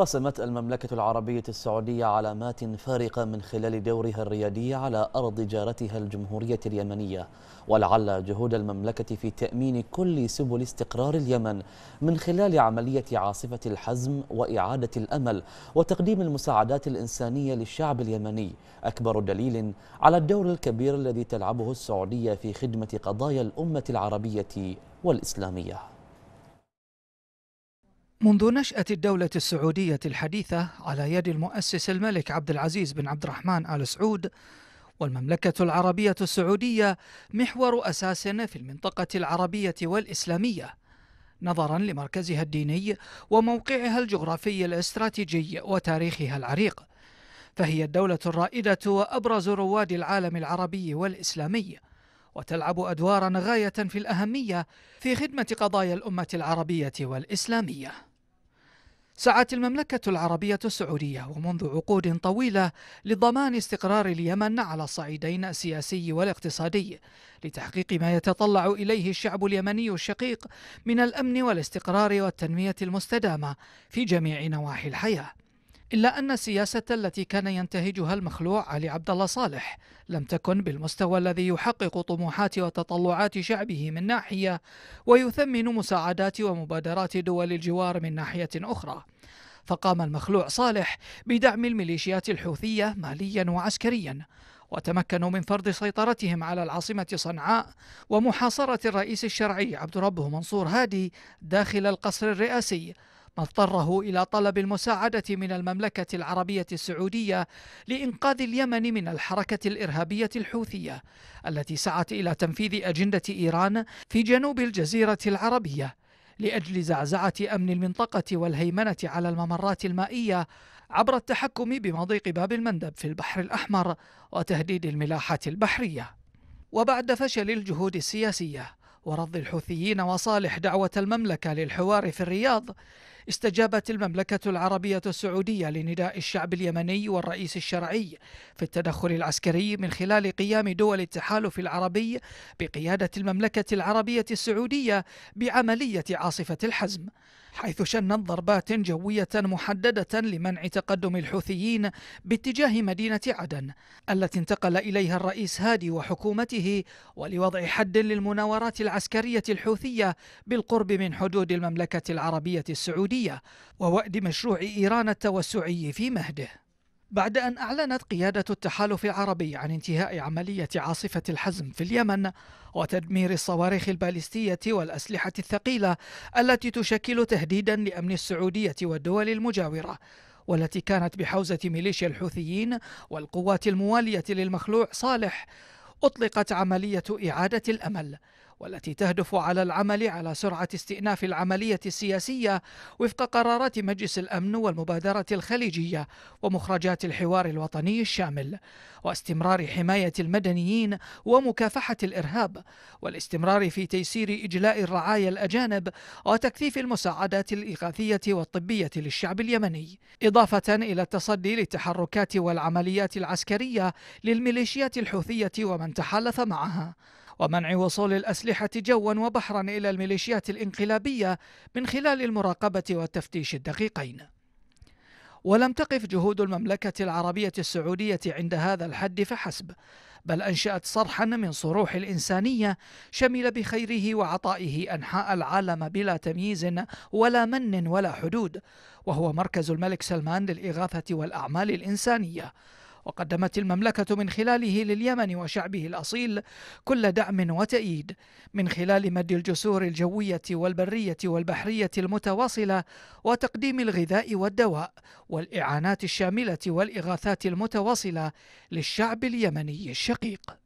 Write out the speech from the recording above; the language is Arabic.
رسمت المملكة العربية السعودية علامات فارقة من خلال دورها الريادي على أرض جارتها الجمهورية اليمنية ولعل جهود المملكة في تأمين كل سبل استقرار اليمن من خلال عملية عاصفة الحزم وإعادة الأمل وتقديم المساعدات الإنسانية للشعب اليمني أكبر دليل على الدور الكبير الذي تلعبه السعودية في خدمة قضايا الأمة العربية والإسلامية منذ نشأة الدولة السعودية الحديثة على يد المؤسس الملك عبد العزيز بن عبد الرحمن آل سعود والمملكة العربية السعودية محور أساس في المنطقة العربية والإسلامية نظرا لمركزها الديني وموقعها الجغرافي الاستراتيجي وتاريخها العريق فهي الدولة الرائدة وأبرز رواد العالم العربي والإسلامي وتلعب أدوارا غاية في الأهمية في خدمة قضايا الأمة العربية والإسلامية سعت المملكة العربية السعودية ومنذ عقود طويلة لضمان استقرار اليمن على الصعيدين السياسي والاقتصادي لتحقيق ما يتطلع إليه الشعب اليمني الشقيق من الأمن والاستقرار والتنمية المستدامة في جميع نواحي الحياة إلا أن السياسة التي كان ينتهجها المخلوع علي عبد الله صالح لم تكن بالمستوى الذي يحقق طموحات وتطلعات شعبه من ناحية ويثمن مساعدات ومبادرات دول الجوار من ناحية أخرى فقام المخلوع صالح بدعم الميليشيات الحوثية ماليا وعسكريا وتمكنوا من فرض سيطرتهم على العاصمة صنعاء ومحاصرة الرئيس الشرعي عبد ربه منصور هادي داخل القصر الرئاسي ما اضطره إلى طلب المساعدة من المملكة العربية السعودية لإنقاذ اليمن من الحركة الإرهابية الحوثية التي سعت إلى تنفيذ أجندة إيران في جنوب الجزيرة العربية لأجل زعزعة أمن المنطقة والهيمنة على الممرات المائية عبر التحكم بمضيق باب المندب في البحر الأحمر وتهديد الملاحة البحرية وبعد فشل الجهود السياسية ورد الحوثيين وصالح دعوة المملكة للحوار في الرياض استجابت المملكة العربية السعودية لنداء الشعب اليمني والرئيس الشرعي في التدخل العسكري من خلال قيام دول التحالف العربي بقيادة المملكة العربية السعودية بعملية عاصفة الحزم حيث شنت ضربات جوية محددة لمنع تقدم الحوثيين باتجاه مدينة عدن التي انتقل إليها الرئيس هادي وحكومته ولوضع حد للمناورات العسكرية الحوثية بالقرب من حدود المملكة العربية السعودية ووأد مشروع إيران التوسعي في مهده بعد أن أعلنت قيادة التحالف العربي عن انتهاء عملية عاصفة الحزم في اليمن وتدمير الصواريخ البالستية والأسلحة الثقيلة التي تشكل تهديدا لأمن السعودية والدول المجاورة والتي كانت بحوزة ميليشيا الحوثيين والقوات الموالية للمخلوع صالح أطلقت عملية إعادة الأمل والتي تهدف على العمل على سرعة استئناف العملية السياسية وفق قرارات مجلس الأمن والمبادرة الخليجية ومخرجات الحوار الوطني الشامل واستمرار حماية المدنيين ومكافحة الإرهاب والاستمرار في تيسير إجلاء الرعايا الأجانب وتكثيف المساعدات الإغاثية والطبية للشعب اليمني إضافة إلى التصدي للتحركات والعمليات العسكرية للميليشيات الحوثية ومن تحالف معها ومنع وصول الأسلحة جوا وبحرا إلى الميليشيات الإنقلابية من خلال المراقبة والتفتيش الدقيقين ولم تقف جهود المملكة العربية السعودية عند هذا الحد فحسب بل أنشأت صرحا من صروح الإنسانية شمل بخيره وعطائه أنحاء العالم بلا تمييز ولا من ولا حدود وهو مركز الملك سلمان للإغاثة والأعمال الإنسانية وقدمت المملكة من خلاله لليمن وشعبه الأصيل كل دعم وتأييد من خلال مد الجسور الجوية والبرية والبحرية المتواصلة وتقديم الغذاء والدواء والإعانات الشاملة والإغاثات المتواصلة للشعب اليمني الشقيق